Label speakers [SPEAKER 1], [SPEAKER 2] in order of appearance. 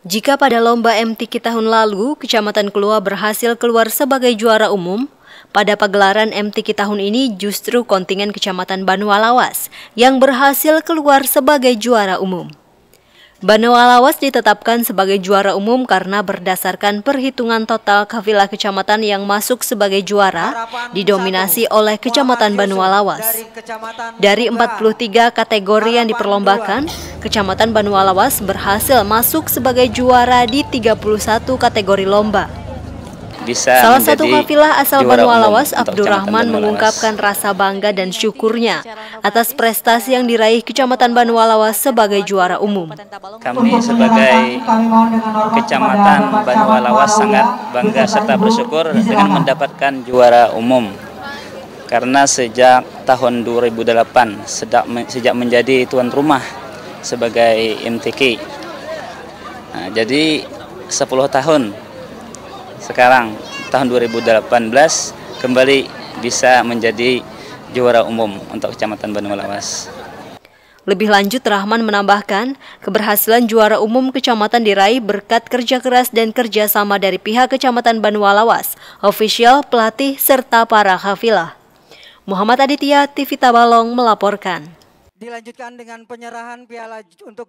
[SPEAKER 1] Jika pada lomba MTQ tahun lalu, Kecamatan Kelua berhasil keluar sebagai juara umum, pada pagelaran MTQ tahun ini justru kontingen Kecamatan Banua Lawas yang berhasil keluar sebagai juara umum. Banualawas Lawas ditetapkan sebagai juara umum karena berdasarkan perhitungan total kafilah kecamatan yang masuk sebagai juara didominasi oleh Kecamatan Banua Lawas. Dari 43 kategori yang diperlombakan, Kecamatan Banualawas Lawas berhasil masuk sebagai juara di 31 kategori lomba
[SPEAKER 2] bisa Salah satu kafilah asal Banu Alawas, Abdurrahman mengungkapkan
[SPEAKER 1] rasa bangga dan syukurnya atas prestasi yang diraih Kecamatan Banu Alawas sebagai juara umum.
[SPEAKER 2] Kami sebagai
[SPEAKER 1] Kecamatan Banu Alawas sangat bangga serta bersyukur dengan
[SPEAKER 2] mendapatkan juara umum karena sejak tahun 2008 sejak menjadi tuan rumah sebagai MTK. Nah, jadi 10 tahun sekarang tahun 2018 kembali bisa menjadi juara umum untuk Kecamatan Bandung Lawas.
[SPEAKER 1] Lebih lanjut, Rahman menambahkan, keberhasilan juara umum kecamatan diraih berkat kerja keras dan kerjasama dari pihak kecamatan Lawas, ofisial, pelatih, serta para kafilah. Muhammad Aditya, TV Tabalong melaporkan.
[SPEAKER 2] Dilanjutkan dengan penyerahan piala untuk